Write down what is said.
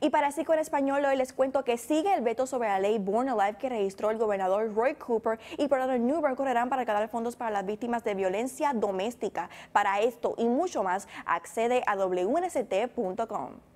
Y para así con español, hoy les cuento que sigue el veto sobre la ley Born Alive que registró el gobernador Roy Cooper y por Donald Newberg correrán para recaudar fondos para las víctimas de violencia doméstica. Para esto y mucho más, accede a wnst.com.